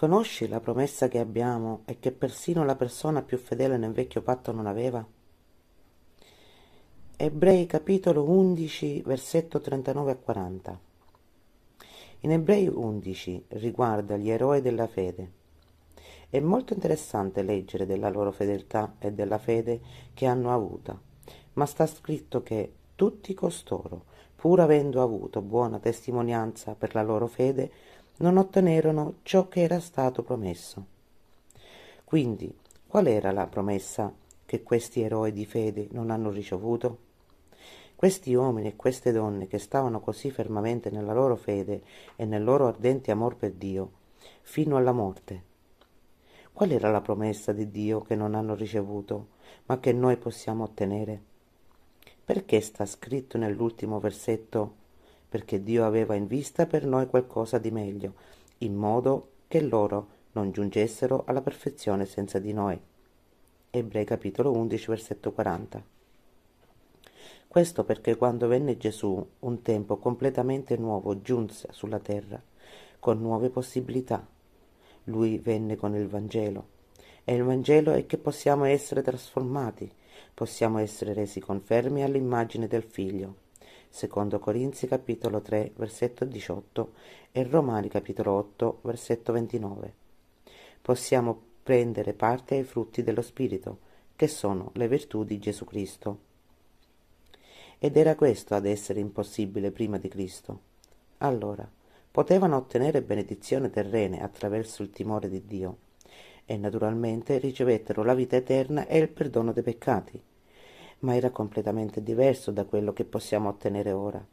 Conosci la promessa che abbiamo e che persino la persona più fedele nel vecchio patto non aveva? Ebrei capitolo 11 versetto 39 a 40 In Ebrei 11 riguarda gli eroi della fede. È molto interessante leggere della loro fedeltà e della fede che hanno avuta, ma sta scritto che tutti costoro, pur avendo avuto buona testimonianza per la loro fede, non ottenerono ciò che era stato promesso. Quindi, qual era la promessa che questi eroi di fede non hanno ricevuto? Questi uomini e queste donne che stavano così fermamente nella loro fede e nel loro ardente amor per Dio, fino alla morte. Qual era la promessa di Dio che non hanno ricevuto, ma che noi possiamo ottenere? Perché sta scritto nell'ultimo versetto perché Dio aveva in vista per noi qualcosa di meglio, in modo che loro non giungessero alla perfezione senza di noi. Ebrei capitolo 11 versetto 40. Questo perché quando venne Gesù, un tempo completamente nuovo giunse sulla terra, con nuove possibilità. Lui venne con il Vangelo. E il Vangelo è che possiamo essere trasformati, possiamo essere resi confermi all'immagine del Figlio secondo Corinzi capitolo 3, versetto 18 e Romani capitolo 8, versetto 29. Possiamo prendere parte ai frutti dello Spirito, che sono le virtù di Gesù Cristo. Ed era questo ad essere impossibile prima di Cristo. Allora, potevano ottenere benedizione terrene attraverso il timore di Dio e naturalmente ricevettero la vita eterna e il perdono dei peccati ma era completamente diverso da quello che possiamo ottenere ora.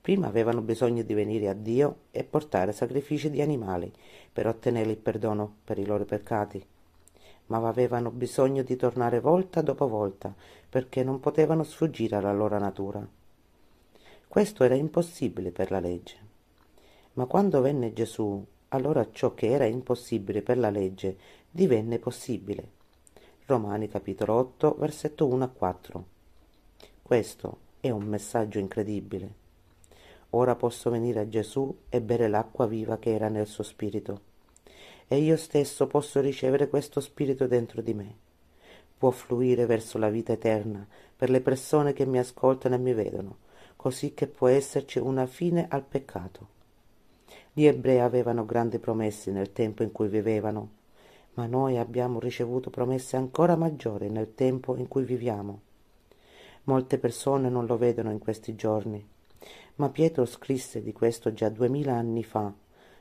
Prima avevano bisogno di venire a Dio e portare sacrifici di animali per ottenere il perdono per i loro peccati, ma avevano bisogno di tornare volta dopo volta perché non potevano sfuggire alla loro natura. Questo era impossibile per la legge. Ma quando venne Gesù, allora ciò che era impossibile per la legge divenne possibile Romani capitolo 8, versetto 1 a 4. Questo è un messaggio incredibile. Ora posso venire a Gesù e bere l'acqua viva che era nel suo spirito. E io stesso posso ricevere questo spirito dentro di me. Può fluire verso la vita eterna per le persone che mi ascoltano e mi vedono, così che può esserci una fine al peccato. Gli ebrei avevano grandi promesse nel tempo in cui vivevano ma noi abbiamo ricevuto promesse ancora maggiori nel tempo in cui viviamo. Molte persone non lo vedono in questi giorni, ma Pietro scrisse di questo già duemila anni fa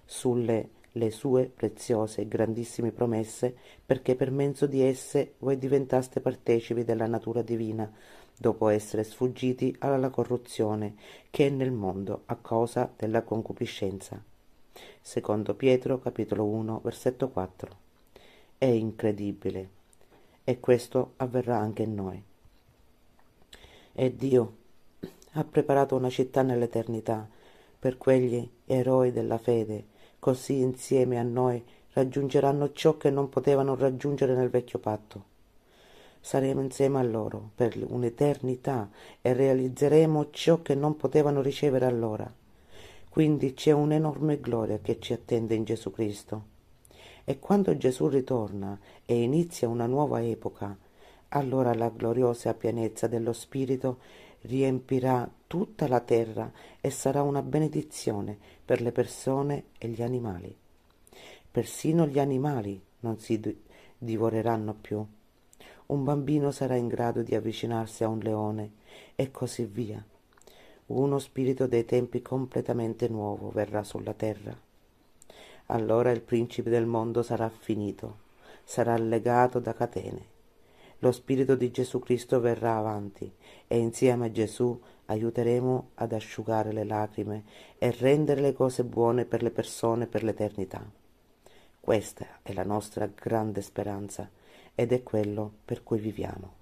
sulle le sue preziose e grandissime promesse, perché per mezzo di esse voi diventaste partecipi della natura divina, dopo essere sfuggiti alla corruzione che è nel mondo a causa della concupiscenza. Secondo Pietro capitolo 1 versetto 4 è incredibile e questo avverrà anche in noi. E Dio ha preparato una città nell'eternità per quegli eroi della fede, così insieme a noi raggiungeranno ciò che non potevano raggiungere nel vecchio patto. Saremo insieme a loro per un'eternità e realizzeremo ciò che non potevano ricevere allora. Quindi c'è un'enorme gloria che ci attende in Gesù Cristo e quando Gesù ritorna e inizia una nuova epoca, allora la gloriosa pienezza dello Spirito riempirà tutta la terra e sarà una benedizione per le persone e gli animali. Persino gli animali non si divoreranno più. Un bambino sarà in grado di avvicinarsi a un leone e così via. Uno spirito dei tempi completamente nuovo verrà sulla terra allora il principe del mondo sarà finito, sarà legato da catene. Lo spirito di Gesù Cristo verrà avanti e insieme a Gesù aiuteremo ad asciugare le lacrime e rendere le cose buone per le persone per l'eternità. Questa è la nostra grande speranza ed è quello per cui viviamo.